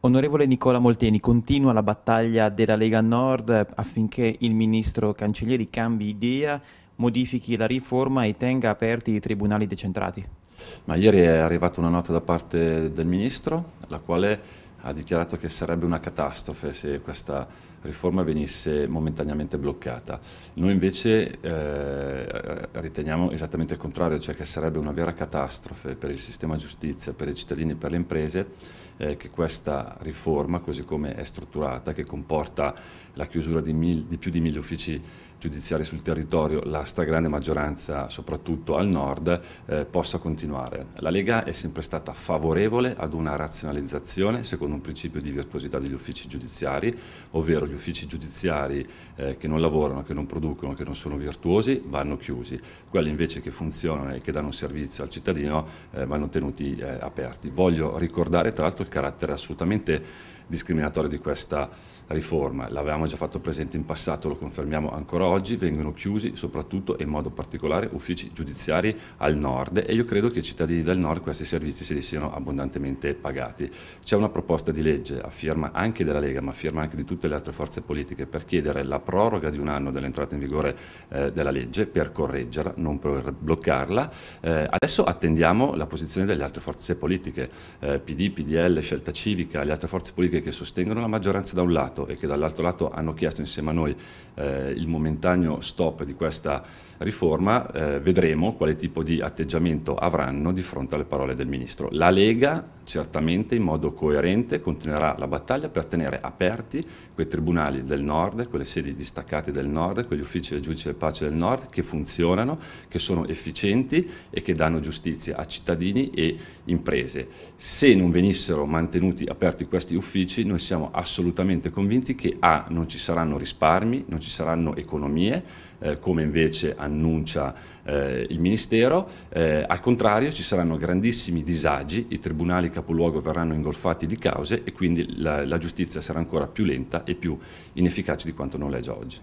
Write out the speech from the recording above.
Onorevole Nicola Molteni, continua la battaglia della Lega Nord affinché il ministro Cancellieri cambi idea, modifichi la riforma e tenga aperti i tribunali decentrati. Ma ieri è arrivata una nota da parte del ministro, la quale ha dichiarato che sarebbe una catastrofe se questa riforma venisse momentaneamente bloccata. Noi invece eh, riteniamo esattamente il contrario, cioè che sarebbe una vera catastrofe per il sistema giustizia, per i cittadini e per le imprese eh, che questa riforma, così come è strutturata, che comporta la chiusura di, mil, di più di mille uffici giudiziari sul territorio, la stragrande maggioranza soprattutto al nord, eh, possa continuare. La Lega è sempre stata favorevole ad una razionalizzazione secondo un principio di virtuosità degli uffici giudiziari, ovvero gli uffici giudiziari eh, che non lavorano, che non producono, che non sono virtuosi vanno chiusi, quelli invece che funzionano e che danno un servizio al cittadino eh, vanno tenuti eh, aperti. Voglio ricordare tra l'altro il carattere assolutamente discriminatorio di questa riforma. L'avevamo già fatto presente in passato, lo confermiamo ancora oggi, vengono chiusi soprattutto e in modo particolare uffici giudiziari al nord e io credo che ai cittadini del nord questi servizi se li siano abbondantemente pagati. C'è una proposta di legge a firma anche della Lega ma a firma anche di tutte le altre forze politiche per chiedere la proroga di un anno dell'entrata in vigore eh, della legge per correggerla, non per bloccarla. Eh, adesso attendiamo la posizione delle altre forze politiche, eh, PD, PDL, Stelle, Scelta Civica le altre forze politiche che sostengono la maggioranza da un lato e che dall'altro lato hanno chiesto insieme a noi eh, il momentaneo stop di questa riforma, eh, vedremo quale tipo di atteggiamento avranno di fronte alle parole del Ministro. La Lega certamente in modo coerente continuerà la battaglia per tenere aperti quei tribunali del Nord, quelle sedi distaccate del Nord, quegli uffici del giudice del pace del Nord che funzionano, che sono efficienti e che danno giustizia a cittadini e imprese. Se non venissero mantenuti aperti questi uffici, noi siamo assolutamente convinti che A, non ci saranno risparmi, non ci saranno economie, eh, come invece annuncia eh, il Ministero, eh, al contrario ci saranno grandissimi disagi, i tribunali capoluogo verranno ingolfati di cause e quindi la, la giustizia sarà ancora più lenta e più inefficace di quanto non lo è già oggi.